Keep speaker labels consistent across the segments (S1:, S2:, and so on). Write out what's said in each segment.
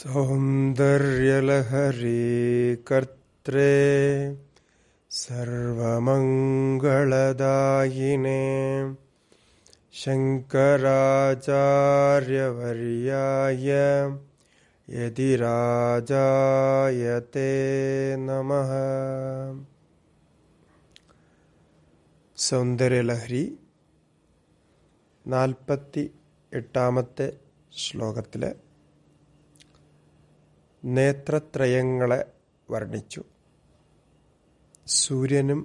S1: सौन्दर्यलहरी कर्त्रे सर्वमङ्गलदायिने शङ्कराचार्यवर्याय यदिराजायते नमः സൗന്ദര്യലഹരി നാൽപ്പത്തി എട്ടാമത്തെ ശ്ലോകത്തിലെ നേത്രത്രയങ്ങളെ വർണ്ണിച്ചു സൂര്യനും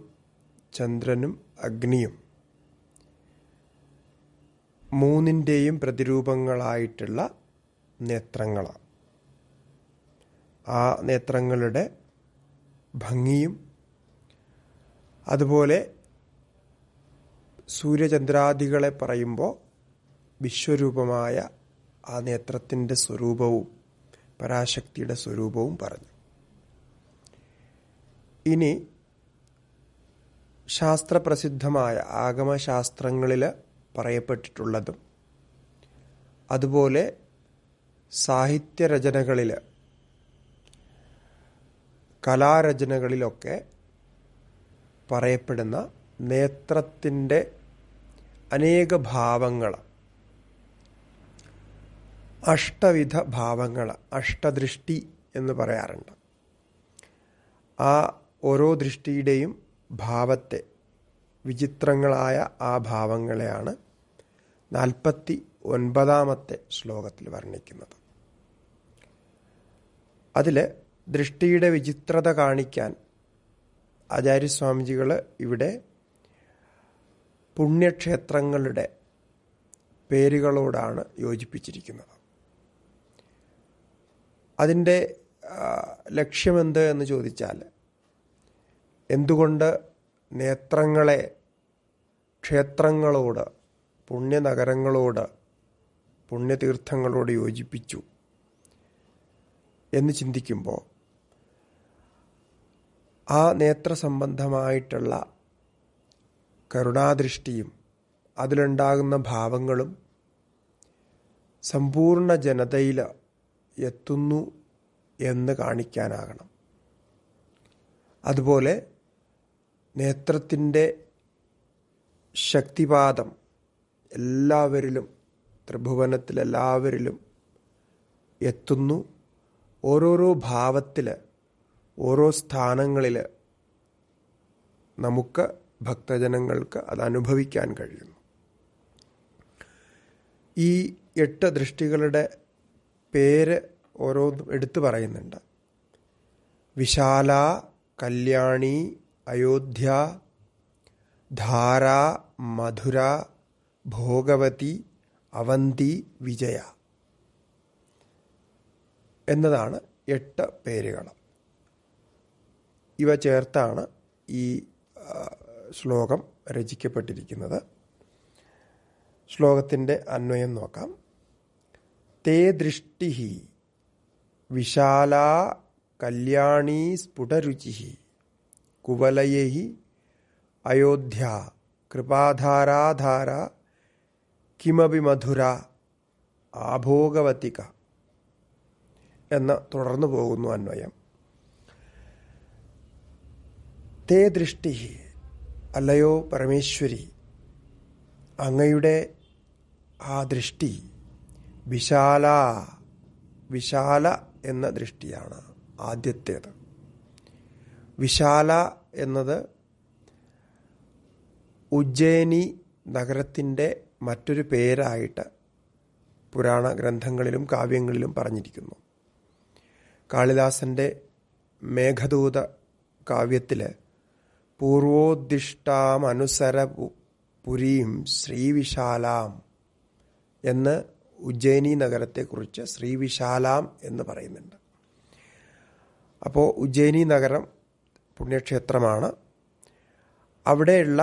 S1: ചന്ദ്രനും അഗ്നിയും മൂന്നിൻ്റെയും പ്രതിരൂപങ്ങളായിട്ടുള്ള നേത്രങ്ങളാണ് ആ നേത്രങ്ങളുടെ ഭംഗിയും അതുപോലെ സൂര്യചന്ദ്രാദികളെ പറയുമ്പോൾ വിശ്വരൂപമായ ആ നേത്രത്തിൻ്റെ സ്വരൂപവും പരാശക്തിയുടെ സ്വരൂപവും പറഞ്ഞു ഇനി ശാസ്ത്രപ്രസിദ്ധമായ ആഗമശാസ്ത്രങ്ങളിൽ പറയപ്പെട്ടിട്ടുള്ളതും അതുപോലെ സാഹിത്യരചനകളിൽ കലാരചനകളിലൊക്കെ പറയപ്പെടുന്ന നേത്രത്തിൻ്റെ അനേക ഭാവങ്ങൾ അഷ്ടവിധ ഭാവങ്ങൾ അഷ്ടദൃഷ്ടി എന്ന് പറയാറുണ്ട് ആ ഓരോ ദൃഷ്ടിയുടെയും ഭാവത്തെ വിചിത്രങ്ങളായ ആ ഭാവങ്ങളെയാണ് നാൽപ്പത്തി ഒൻപതാമത്തെ ശ്ലോകത്തിൽ വർണ്ണിക്കുന്നത് അതിൽ ദൃഷ്ടിയുടെ വിചിത്രത കാണിക്കാൻ ആചാര്യസ്വാമിജികൾ ഇവിടെ പുണ്യക്ഷേത്രങ്ങളുടെ പേരുകളോടാണ് യോജിപ്പിച്ചിരിക്കുന്നത് അതിൻ്റെ ലക്ഷ്യമെന്ത് എന്ന് ചോദിച്ചാൽ എന്തുകൊണ്ട് നേത്രങ്ങളെ ക്ഷേത്രങ്ങളോട് പുണ്യനഗരങ്ങളോട് പുണ്യതീർത്ഥങ്ങളോട് യോജിപ്പിച്ചു എന്ന് ചിന്തിക്കുമ്പോൾ ആ നേത്ര സംബന്ധമായിട്ടുള്ള കരുണാദൃഷ്ടിയും അതിലുണ്ടാകുന്ന ഭാവങ്ങളും സമ്പൂർണ്ണ ജനതയിൽ എത്തുന്നു എന്ന് കാണിക്കാനാകണം അതുപോലെ നേത്രത്തിൻ്റെ ശക്തിപാദം എല്ലാവരിലും ത്രിഭുവനത്തിലെല്ലാവരിലും എത്തുന്നു ഓരോരോ ഭാവത്തിൽ ഓരോ സ്ഥാനങ്ങളിൽ നമുക്ക് ഭക്തജനങ്ങൾക്ക് അത് അനുഭവിക്കാൻ കഴിയുന്നു ഈ എട്ട് ദൃഷ്ടികളുടെ പേര് ഓരോന്നും എടുത്തു പറയുന്നുണ്ട് വിശാല കല്യാണി അയോധ്യ ധാര മധുര ഭോഗവതി അവന്തി വിജയ എന്നതാണ് എട്ട് പേരുകൾ ഇവ ചേർത്താണ് ഈ ശ്ലോകം രചിക്കപ്പെട്ടിരിക്കുന്നത് ശ്ലോകത്തിൻ്റെ അന്വയം നോക്കാം തേ ദൃഷ്ടി വിശാല കല്യാണീ സ്ഫുടരുചി കുവലയി അയോധ്യ കൃപാധാരാധാര കിമപി മധുര ആഭോഗവത്തിക എന്ന് തുടർന്നു പോകുന്നു അന്വയം തേ ദൃഷ്ടി അല്ലയോ പരമേശ്വരി അങ്ങയുടെ ആ ദൃഷ്ടി വിശാല വിശാല എന്ന ദൃഷ്ടിയാണ് ആദ്യത്തേത് വിശാല എന്നത് ഉജ്ജയിനി നഗരത്തിൻ്റെ മറ്റൊരു പേരായിട്ട് പുരാണ ഗ്രന്ഥങ്ങളിലും കാവ്യങ്ങളിലും പറഞ്ഞിരിക്കുന്നു കാളിദാസൻ്റെ മേഘദൂത കാവ്യത്തിൽ പൂർവോദ്ദിഷ്ടാമനുസര പുരീം ശ്രീവിശാലാം എന്ന് ഉജ്ജയിനി നഗരത്തെക്കുറിച്ച് ശ്രീവിശാലാം എന്ന് പറയുന്നുണ്ട് അപ്പോൾ ഉജ്ജയിനി നഗരം പുണ്യക്ഷേത്രമാണ് അവിടെയുള്ള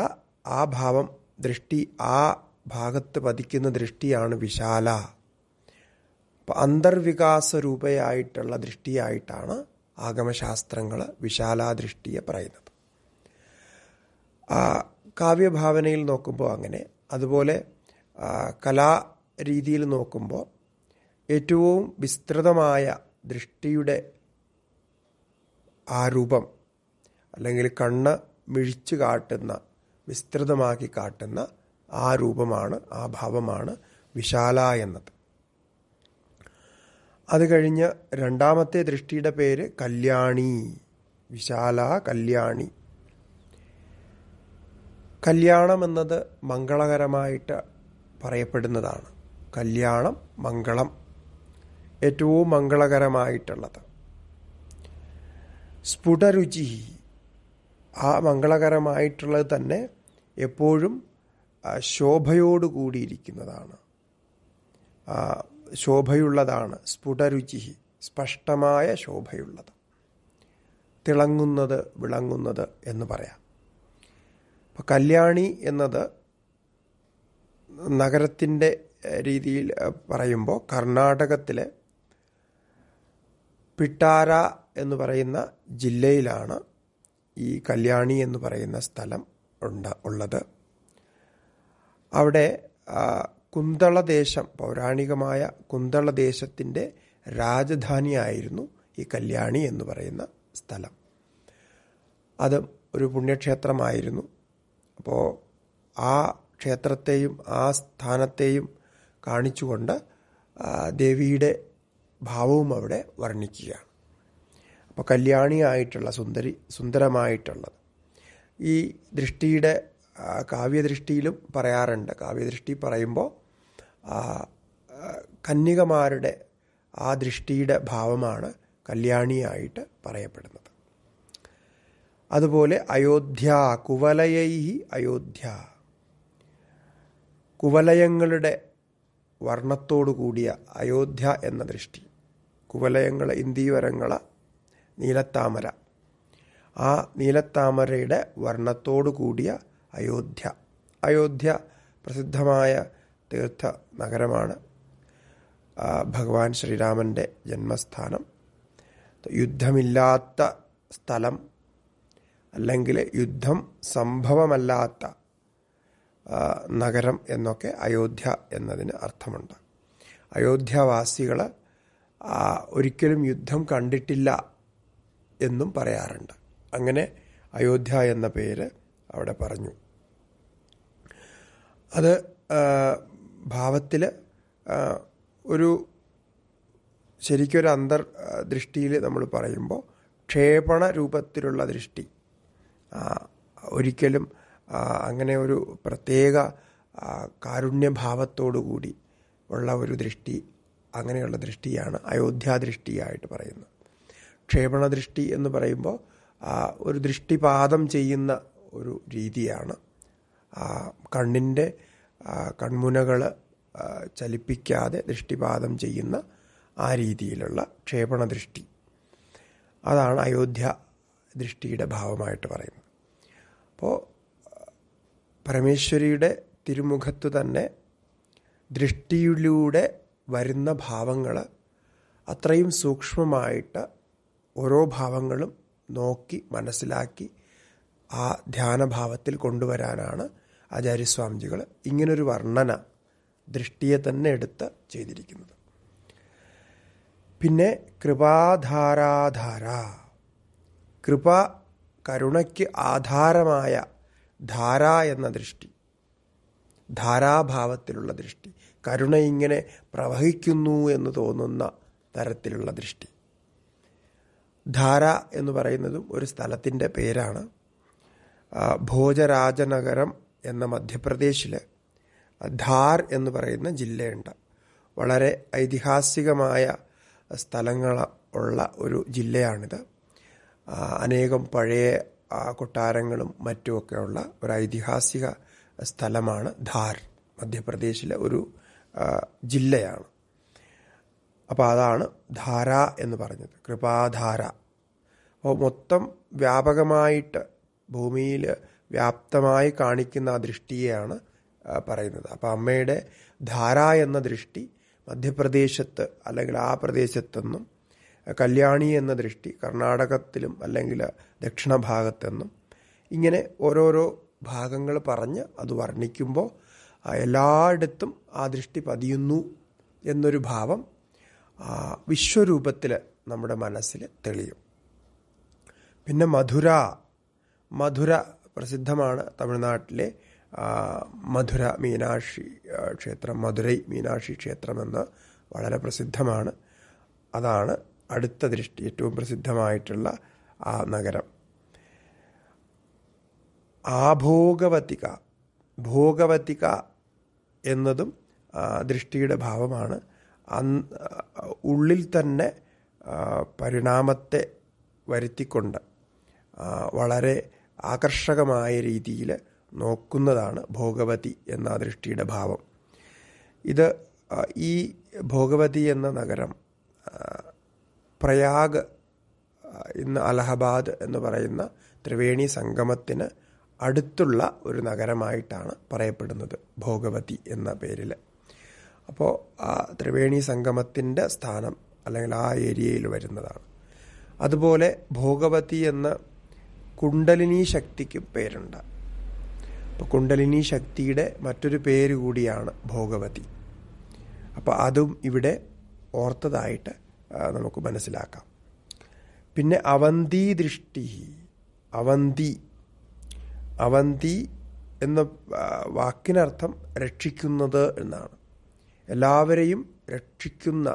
S1: ആ ഭാവം ദൃഷ്ടി ആ ഭാഗത്ത് പതിക്കുന്ന ദൃഷ്ടിയാണ് വിശാല അപ്പം അന്തർവികാസ രൂപയായിട്ടുള്ള ദൃഷ്ടിയായിട്ടാണ് ആഗമശാസ്ത്രങ്ങൾ വിശാലാദൃഷ്ടിയെ പറയുന്നത് കാവ്യഭാവനയിൽ നോക്കുമ്പോൾ അങ്ങനെ അതുപോലെ കലാ രീതിയിൽ നോക്കുമ്പോൾ ഏറ്റവും വിസ്തൃതമായ ദൃഷ്ടിയുടെ ആ രൂപം അല്ലെങ്കിൽ കണ്ണ് മിഴിച്ചു കാട്ടുന്ന വിസ്തൃതമാക്കി കാട്ടുന്ന ആ രൂപമാണ് ആ ഭാവമാണ് വിശാല എന്നത് അത് കഴിഞ്ഞ് രണ്ടാമത്തെ ദൃഷ്ടിയുടെ പേര് കല്യാണി വിശാല കല്യാണി കല്യാണം എന്നത് മംഗളകരമായിട്ട് പറയപ്പെടുന്നതാണ് കല്യാണം മംഗളം ഏറ്റവും മംഗളകരമായിട്ടുള്ളത് സ്ഫുടരുചി ആ മംഗളകരമായിട്ടുള്ളത് തന്നെ എപ്പോഴും ശോഭയോട് കൂടിയിരിക്കുന്നതാണ് ശോഭയുള്ളതാണ് സ്ഫുടരുചി സ്പഷ്ടമായ ശോഭയുള്ളത് തിളങ്ങുന്നത് വിളങ്ങുന്നത് എന്ന് പറയാം അപ്പം കല്യാണി എന്നത് നഗരത്തിൻ്റെ രീതിയിൽ പറയുമ്പോൾ കർണാടകത്തിലെ പിട്ടാര എന്ന് പറയുന്ന ജില്ലയിലാണ് ഈ കല്യാണി എന്ന് പറയുന്ന സ്ഥലം ഉണ്ട് ഉള്ളത് അവിടെ കുന്തളദേശം പൗരാണികമായ കുന്തളദേശത്തിൻ്റെ രാജധാനിയായിരുന്നു ഈ കല്യാണി എന്ന് പറയുന്ന സ്ഥലം അത് ഒരു പുണ്യക്ഷേത്രമായിരുന്നു അപ്പോൾ ആ ക്ഷേത്രത്തെയും ആ സ്ഥാനത്തെയും കാണിച്ചുകൊണ്ട് ദേവിയുടെ ഭാവവും അവിടെ വർണ്ണിക്കുകയാണ് അപ്പോൾ കല്യാണിയായിട്ടുള്ള സുന്ദരി സുന്ദരമായിട്ടുള്ളത് ഈ ദൃഷ്ടിയുടെ കാവ്യദൃഷ്ടിയിലും പറയാറുണ്ട് കാവ്യദൃഷ്ടി പറയുമ്പോൾ കന്യകമാരുടെ ആ ദൃഷ്ടിയുടെ ഭാവമാണ് കല്യാണിയായിട്ട് പറയപ്പെടുന്നത് അതുപോലെ അയോധ്യ കുവലയൈ അയോധ്യ കുവലയങ്ങളുടെ വർണ്ണത്തോടുകൂടിയ അയോധ്യ എന്ന ദൃഷ്ടി കുവലയങ്ങൾ ഇന്ദീവരങ്ങൾ നീലത്താമര ആ നീലത്താമരയുടെ വർണ്ണത്തോടുകൂടിയ അയോധ്യ അയോധ്യ പ്രസിദ്ധമായ തീർത്ഥ നഗരമാണ് ഭഗവാൻ ശ്രീരാമൻ്റെ ജന്മസ്ഥാനം യുദ്ധമില്ലാത്ത സ്ഥലം അല്ലെങ്കിൽ യുദ്ധം സംഭവമല്ലാത്ത നഗരം എന്നൊക്കെ അയോധ്യ എന്നതിന് അർത്ഥമുണ്ട് അയോധ്യവാസികൾ ഒരിക്കലും യുദ്ധം കണ്ടിട്ടില്ല എന്നും പറയാറുണ്ട് അങ്ങനെ അയോധ്യ എന്ന പേര് അവിടെ പറഞ്ഞു അത് ഭാവത്തിൽ ഒരു ശരിക്കൊരു അന്തർ ദൃഷ്ടിയിൽ നമ്മൾ പറയുമ്പോൾ ക്ഷേപണ രൂപത്തിലുള്ള ദൃഷ്ടി ഒരിക്കലും അങ്ങനെ ഒരു പ്രത്യേക കാരുണ്യഭാവത്തോടുകൂടി ഉള്ള ഒരു ദൃഷ്ടി അങ്ങനെയുള്ള ദൃഷ്ടിയാണ് അയോധ്യാദൃഷ്ടിയായിട്ട് പറയുന്നത് ക്ഷേപണ ദൃഷ്ടി എന്ന് പറയുമ്പോൾ ഒരു ദൃഷ്ടിപാതം ചെയ്യുന്ന ഒരു രീതിയാണ് കണ്ണിൻ്റെ കൺമുനകൾ ചലിപ്പിക്കാതെ ദൃഷ്ടിപാതം ചെയ്യുന്ന ആ രീതിയിലുള്ള ക്ഷേപണ ദൃഷ്ടി അതാണ് അയോധ്യ ദൃഷ്ടിയുടെ ഭാവമായിട്ട് പറയുന്നത് അപ്പോൾ പരമേശ്വരിയുടെ തിരുമുഖത്തു തന്നെ ദൃഷ്ടിയിലൂടെ വരുന്ന ഭാവങ്ങൾ അത്രയും സൂക്ഷ്മമായിട്ട് ഓരോ ഭാവങ്ങളും നോക്കി മനസ്സിലാക്കി ആ ധ്യാനഭാവത്തിൽ കൊണ്ടുവരാനാണ് ആചാര്യസ്വാമിജികൾ ഇങ്ങനൊരു വർണ്ണന ദൃഷ്ടിയെ തന്നെ എടുത്ത് ചെയ്തിരിക്കുന്നത് പിന്നെ കൃപാധാരാധാര കൃപ കരുണയ്ക്ക് ആധാരമായ ധാര എന്ന ദൃഷ്ടി ധാരാഭാവത്തിലുള്ള ദൃഷ്ടി കരുണ ഇങ്ങനെ പ്രവഹിക്കുന്നു എന്ന് തോന്നുന്ന തരത്തിലുള്ള ദൃഷ്ടി ധാര എന്ന് പറയുന്നതും ഒരു സ്ഥലത്തിൻ്റെ പേരാണ് ഭോജരാജനഗരം എന്ന മധ്യപ്രദേശിൽ ധാർ എന്ന് പറയുന്ന ജില്ലയുണ്ട് വളരെ ഐതിഹാസികമായ സ്ഥലങ്ങൾ ഉള്ള ഒരു ജില്ലയാണിത് അനേകം പഴയ കൊട്ടാരങ്ങളും മറ്റുമൊക്കെയുള്ള ഒരു ഐതിഹാസിക സ്ഥലമാണ് ധാർ മധ്യപ്രദേശിലെ ഒരു ജില്ലയാണ് അപ്പോൾ അതാണ് ധാര എന്ന് പറഞ്ഞത് കൃപാധാര അപ്പോൾ മൊത്തം വ്യാപകമായിട്ട് ഭൂമിയിൽ വ്യാപ്തമായി കാണിക്കുന്ന ആ ദൃഷ്ടിയെയാണ് പറയുന്നത് അപ്പോൾ അമ്മയുടെ ധാര എന്ന ദൃഷ്ടി മധ്യപ്രദേശത്ത് അല്ലെങ്കിൽ ആ പ്രദേശത്തൊന്നും കല്യാണി എന്ന ദൃഷ്ടി കർണാടകത്തിലും അല്ലെങ്കിൽ ദക്ഷിണ ഭാഗത്തെന്നും ഇങ്ങനെ ഓരോരോ ഭാഗങ്ങൾ പറഞ്ഞ് അത് വർണ്ണിക്കുമ്പോൾ എല്ലായിടത്തും ആ ദൃഷ്ടി പതിയുന്നു എന്നൊരു ഭാവം വിശ്വരൂപത്തിൽ നമ്മുടെ മനസ്സിൽ തെളിയും പിന്നെ മധുര മധുര പ്രസിദ്ധമാണ് തമിഴ്നാട്ടിലെ മധുര മീനാക്ഷി ക്ഷേത്രം മധുരൈ മീനാക്ഷി ക്ഷേത്രമെന്ന് വളരെ പ്രസിദ്ധമാണ് അതാണ് അടുത്ത ദൃഷ്ടി ഏറ്റവും പ്രസിദ്ധമായിട്ടുള്ള ആ നഗരം ആഭോഗവതിക ഭോഗവതിക എന്നതും ദൃഷ്ടിയുടെ ഭാവമാണ് ഉള്ളിൽ തന്നെ പരിണാമത്തെ വരുത്തിക്കൊണ്ട് വളരെ ആകർഷകമായ രീതിയിൽ നോക്കുന്നതാണ് ഭോഗവതി എന്ന ദൃഷ്ടിയുടെ ഭാവം ഇത് ഈ ഭോഗവതി എന്ന നഗരം പ്രയാഗ് ഇന്ന് അലഹബാദ് എന്ന് പറയുന്ന ത്രിവേണി സംഗമത്തിന് അടുത്തുള്ള ഒരു നഗരമായിട്ടാണ് പറയപ്പെടുന്നത് ഭോഗവതി എന്ന പേരിൽ അപ്പോൾ ആ ത്രിവേണി സംഗമത്തിൻ്റെ സ്ഥാനം അല്ലെങ്കിൽ ആ ഏരിയയിൽ വരുന്നതാണ് അതുപോലെ ഭോഗവതി എന്ന കുണ്ടലിനി ശക്തിക്ക് പേരുണ്ട് അപ്പോൾ കുണ്ടലിനി ശക്തിയുടെ മറ്റൊരു പേര് കൂടിയാണ് ഭോഗവതി അപ്പോൾ അതും ഇവിടെ ഓർത്തതായിട്ട് നമുക്ക് മനസ്സിലാക്കാം പിന്നെ അവന്തി ദൃഷ്ടി അവന്തി അവന്തി എന്ന വാക്കിനർത്ഥം രക്ഷിക്കുന്നത് എന്നാണ് എല്ലാവരെയും രക്ഷിക്കുന്ന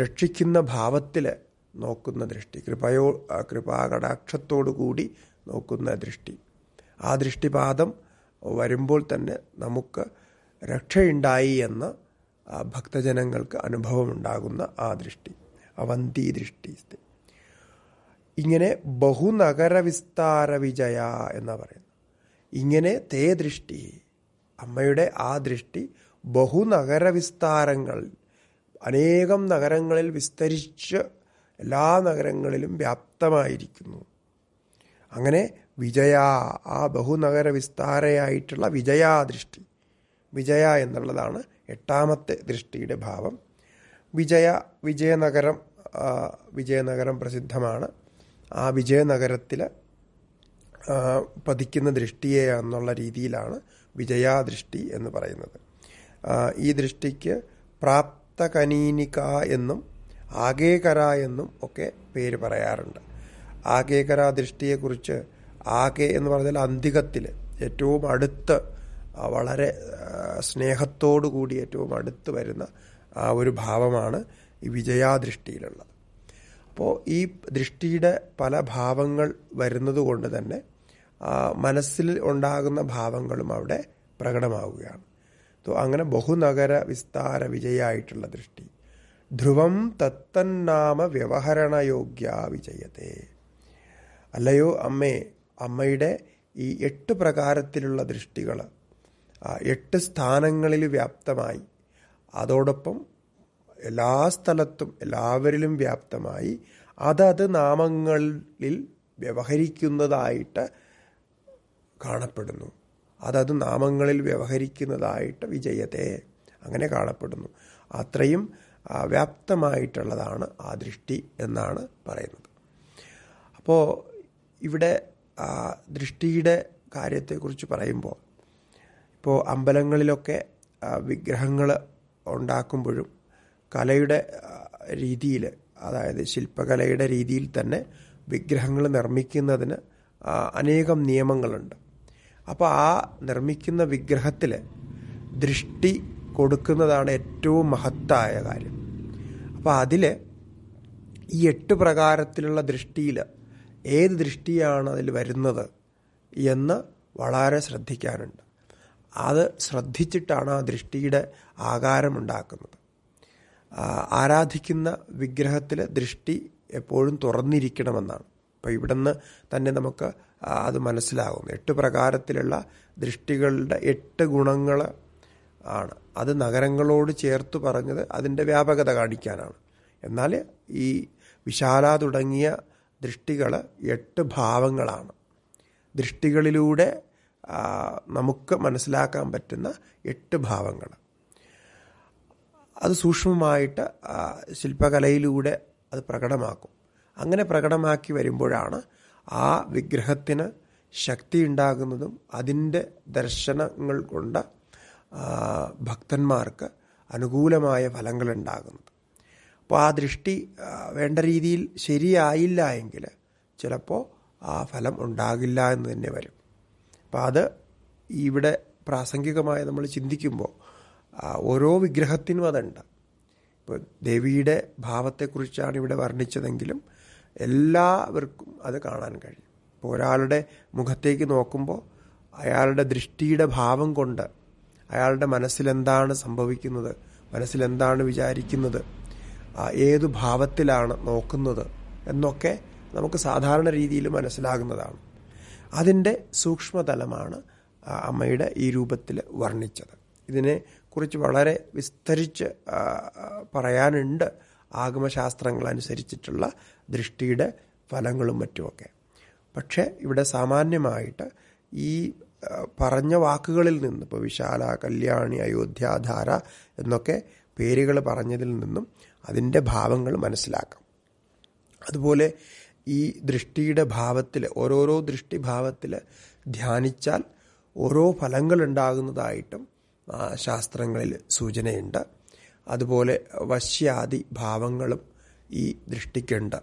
S1: രക്ഷിക്കുന്ന ഭാവത്തിൽ നോക്കുന്ന ദൃഷ്ടി കൃപയോ കൃപാകടാക്ഷത്തോടുകൂടി നോക്കുന്ന ദൃഷ്ടി ആ ദൃഷ്ടിപാദം വരുമ്പോൾ തന്നെ നമുക്ക് രക്ഷയുണ്ടായി എന്ന് ഭക്തജനങ്ങൾക്ക് അനുഭവമുണ്ടാകുന്ന ആ ദൃഷ്ടി അവന്തി ദൃഷ്ടി ഇങ്ങനെ ബഹുനഗര വിസ്താര വിജയ എന്ന് പറയുന്നത് ഇങ്ങനെ തേ ദൃഷ്ടി അമ്മയുടെ ആ ദൃഷ്ടി ബഹുനഗര വിസ്താരങ്ങൾ അനേകം നഗരങ്ങളിൽ വിസ്തരിച്ച് എല്ലാ നഗരങ്ങളിലും വ്യാപ്തമായിരിക്കുന്നു അങ്ങനെ വിജയ ആ ബഹുനഗര വിസ്താരയായിട്ടുള്ള വിജയാദൃഷ്ടി വിജയ എന്നുള്ളതാണ് എട്ടാമത്തെ ദൃഷ്ടിയുടെ ഭാവം വിജയ വിജയനഗരം വിജയനഗരം പ്രസിദ്ധമാണ് ആ വിജയനഗരത്തിൽ പതിക്കുന്ന ദൃഷ്ടിയെ എന്നുള്ള രീതിയിലാണ് വിജയാദൃഷ്ടി എന്ന് പറയുന്നത് ഈ ദൃഷ്ടിക്ക് പ്രാപ്തകനീനിക എന്നും ആകേകര എന്നും ഒക്കെ പേര് പറയാറുണ്ട് ആകേകര ദൃഷ്ടിയെക്കുറിച്ച് ആകെ എന്ന് പറഞ്ഞാൽ അന്തികത്തിൽ ഏറ്റവും അടുത്ത് വളരെ സ്നേഹത്തോടു കൂടി ഏറ്റവും അടുത്ത് വരുന്ന ആ ഒരു ഭാവമാണ് ഈ വിജയാദൃഷ്ടിയിലുള്ളത് അപ്പോൾ ഈ ദൃഷ്ടിയുടെ പല ഭാവങ്ങൾ വരുന്നത് കൊണ്ട് തന്നെ മനസ്സിൽ ഉണ്ടാകുന്ന ഭാവങ്ങളും അവിടെ പ്രകടമാവുകയാണ് അങ്ങനെ ബഹുനഗര വിസ്താര വിജയായിട്ടുള്ള ദൃഷ്ടി ധ്രുവം തത്തന്നാമ വ്യവഹരണയോഗ്യ വിജയത്തെ അല്ലയോ അമ്മേ അമ്മയുടെ ഈ എട്ട് പ്രകാരത്തിലുള്ള ദൃഷ്ടികൾ എട്ട് സ്ഥാനങ്ങളിൽ വ്യാപ്തമായി അതോടൊപ്പം എല്ലാ സ്ഥലത്തും എല്ലാവരിലും വ്യാപ്തമായി അതത് നാമങ്ങളിൽ വ്യവഹരിക്കുന്നതായിട്ട് കാണപ്പെടുന്നു അതത് നാമങ്ങളിൽ വ്യവഹരിക്കുന്നതായിട്ട് വിജയത്തെ അങ്ങനെ കാണപ്പെടുന്നു അത്രയും വ്യാപ്തമായിട്ടുള്ളതാണ് ആ ദൃഷ്ടി എന്നാണ് പറയുന്നത് അപ്പോൾ ഇവിടെ ദൃഷ്ടിയുടെ കാര്യത്തെക്കുറിച്ച് പറയുമ്പോൾ ഇപ്പോൾ അമ്പലങ്ങളിലൊക്കെ വിഗ്രഹങ്ങൾ ഉണ്ടാക്കുമ്പോഴും കലയുടെ രീതിയിൽ അതായത് ശില്പകലയുടെ രീതിയിൽ തന്നെ വിഗ്രഹങ്ങൾ നിർമ്മിക്കുന്നതിന് അനേകം നിയമങ്ങളുണ്ട് അപ്പോൾ ആ നിർമ്മിക്കുന്ന വിഗ്രഹത്തിൽ ദൃഷ്ടി കൊടുക്കുന്നതാണ് ഏറ്റവും മഹത്തായ കാര്യം അപ്പോൾ അതിൽ ഈ എട്ട് പ്രകാരത്തിലുള്ള ദൃഷ്ടിയിൽ ഏത് ദൃഷ്ടിയാണ് അതിൽ വരുന്നത് എന്ന് വളരെ ശ്രദ്ധിക്കാനുണ്ട് അത് ശ്രദ്ധിച്ചിട്ടാണ് ആ ദൃഷ്ടിയുടെ ആകാരമുണ്ടാക്കുന്നത് ആരാധിക്കുന്ന വിഗ്രഹത്തിൽ ദൃഷ്ടി എപ്പോഴും തുറന്നിരിക്കണമെന്നാണ് അപ്പോൾ ഇവിടുന്ന് തന്നെ നമുക്ക് അത് മനസ്സിലാകുന്നു എട്ട് പ്രകാരത്തിലുള്ള ദൃഷ്ടികളുടെ എട്ട് ഗുണങ്ങൾ ആണ് അത് നഗരങ്ങളോട് ചേർത്ത് പറഞ്ഞത് അതിൻ്റെ വ്യാപകത കാണിക്കാനാണ് എന്നാൽ ഈ വിശാല തുടങ്ങിയ ദൃഷ്ടികൾ എട്ട് ഭാവങ്ങളാണ് ദൃഷ്ടികളിലൂടെ നമുക്ക് മനസ്സിലാക്കാൻ പറ്റുന്ന എട്ട് ഭാവങ്ങൾ അത് സൂക്ഷ്മമായിട്ട് ശില്പകലയിലൂടെ അത് പ്രകടമാക്കും അങ്ങനെ പ്രകടമാക്കി വരുമ്പോഴാണ് ആ വിഗ്രഹത്തിന് ശക്തി ഉണ്ടാകുന്നതും അതിൻ്റെ ദർശനങ്ങൾ കൊണ്ട് ഭക്തന്മാർക്ക് അനുകൂലമായ ഫലങ്ങൾ ഉണ്ടാകുന്നത് അപ്പോൾ ആ ദൃഷ്ടി വേണ്ട രീതിയിൽ ശരിയായില്ല എങ്കിൽ ചിലപ്പോൾ ആ ഫലം ഉണ്ടാകില്ല എന്ന് തന്നെ വരും അപ്പം അത് ഇവിടെ പ്രാസംഗികമായി നമ്മൾ ചിന്തിക്കുമ്പോൾ ഓരോ വിഗ്രഹത്തിനും അതുണ്ട് ഇപ്പോൾ ദേവിയുടെ ഭാവത്തെക്കുറിച്ചാണ് ഇവിടെ വർണ്ണിച്ചതെങ്കിലും എല്ലാവർക്കും അത് കാണാൻ കഴിയും ഇപ്പോൾ ഒരാളുടെ മുഖത്തേക്ക് നോക്കുമ്പോൾ അയാളുടെ ദൃഷ്ടിയുടെ ഭാവം കൊണ്ട് അയാളുടെ മനസ്സിലെന്താണ് സംഭവിക്കുന്നത് മനസ്സിലെന്താണ് വിചാരിക്കുന്നത് ഏതു ഭാവത്തിലാണ് നോക്കുന്നത് എന്നൊക്കെ നമുക്ക് സാധാരണ രീതിയിൽ മനസ്സിലാകുന്നതാണ് അതിൻ്റെ സൂക്ഷ്മതലമാണ് അമ്മയുടെ ഈ രൂപത്തിൽ വർണ്ണിച്ചത് ഇതിനെ കുറിച്ച് വളരെ വിസ്തരിച്ച് പറയാനുണ്ട് ആഗമശാസ്ത്രങ്ങൾ അനുസരിച്ചിട്ടുള്ള ദൃഷ്ടിയുടെ ഫലങ്ങളും മറ്റുമൊക്കെ പക്ഷേ ഇവിടെ സാമാന്യമായിട്ട് ഈ പറഞ്ഞ വാക്കുകളിൽ നിന്ന് ഇപ്പോൾ വിശാല കല്യാണി അയോധ്യാധാര എന്നൊക്കെ പേരുകൾ പറഞ്ഞതിൽ നിന്നും അതിൻ്റെ ഭാവങ്ങൾ മനസ്സിലാക്കാം അതുപോലെ ഈ ദൃഷ്ടിയുടെ ഭാവത്തിൽ ഓരോരോ ദൃഷ്ടിഭാവത്തിൽ ധ്യാനിച്ചാൽ ഓരോ ഫലങ്ങൾ ഉണ്ടാകുന്നതായിട്ടും ശാസ്ത്രങ്ങളിൽ സൂചനയുണ്ട് അതുപോലെ വശ്യാദി ഭാവങ്ങളും ഈ ദൃഷ്ടിക്കുണ്ട്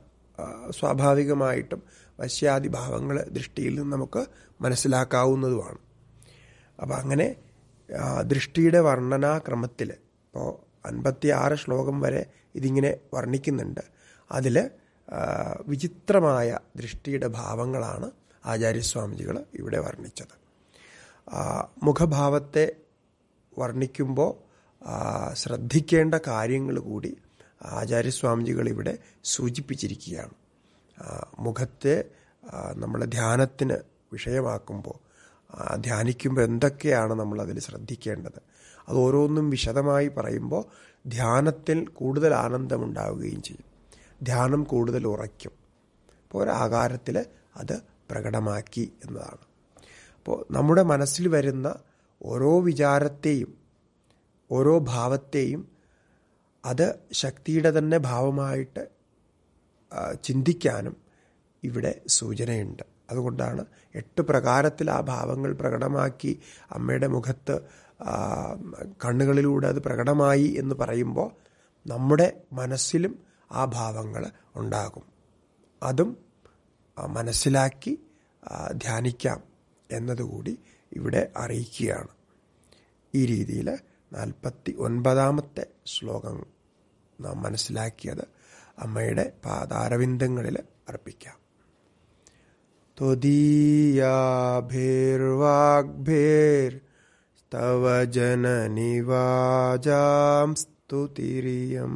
S1: സ്വാഭാവികമായിട്ടും വശ്യാദി ഭാവങ്ങൾ ദൃഷ്ടിയിൽ നിന്ന് നമുക്ക് മനസ്സിലാക്കാവുന്നതുമാണ് അപ്പം അങ്ങനെ ദൃഷ്ടിയുടെ വർണ്ണനാക്രമത്തിൽ ഇപ്പോൾ അൻപത്തി ആറ് ശ്ലോകം വരെ ഇതിങ്ങനെ വർണ്ണിക്കുന്നുണ്ട് അതിൽ വിചിത്രമായ ദൃഷ്ടിയുടെ ഭാവങ്ങളാണ് ആചാര്യസ്വാമിജികൾ ഇവിടെ വർണ്ണിച്ചത് മുഖഭാവത്തെ വർണ്ണിക്കുമ്പോൾ ശ്രദ്ധിക്കേണ്ട കാര്യങ്ങൾ കൂടി ആചാര്യസ്വാമിജികൾ ഇവിടെ സൂചിപ്പിച്ചിരിക്കുകയാണ് മുഖത്തെ നമ്മളെ ധ്യാനത്തിന് വിഷയമാക്കുമ്പോൾ ധ്യാനിക്കുമ്പോൾ എന്തൊക്കെയാണ് നമ്മൾ അതിൽ ശ്രദ്ധിക്കേണ്ടത് അത് ഓരോന്നും വിശദമായി പറയുമ്പോൾ ധ്യാനത്തിൽ കൂടുതൽ ആനന്ദമുണ്ടാവുകയും ചെയ്യും ധ്യാനം കൂടുതൽ ഉറയ്ക്കും അപ്പോൾ ഒരാകാരത്തിൽ അത് പ്രകടമാക്കി എന്നതാണ് അപ്പോൾ നമ്മുടെ മനസ്സിൽ വരുന്ന ഓരോ വിചാരത്തെയും ഓരോ ഭാവത്തെയും അത് ശക്തിയുടെ തന്നെ ഭാവമായിട്ട് ചിന്തിക്കാനും ഇവിടെ സൂചനയുണ്ട് അതുകൊണ്ടാണ് എട്ട് പ്രകാരത്തിൽ ആ ഭാവങ്ങൾ പ്രകടമാക്കി അമ്മയുടെ മുഖത്ത് കണ്ണുകളിലൂടെ അത് പ്രകടമായി എന്ന് പറയുമ്പോൾ നമ്മുടെ മനസ്സിലും ആ ഭാവങ്ങൾ ഉണ്ടാകും അതും മനസ്സിലാക്കി ധ്യാനിക്കാം എന്നതുകൂടി ഇവിടെ അറിയിക്കുകയാണ് ഈ രീതിയിൽ നാൽപ്പത്തി ഒൻപതാമത്തെ ശ്ലോകം നാം മനസ്സിലാക്കിയത് അമ്മയുടെ പാദാരവിന്ദങ്ങളിൽ അർപ്പിക്കാം ത്വദീയാഭേർവാഗ്ഭേർ സ്തവ ജനനിവാജാം സ്തുതിരിയം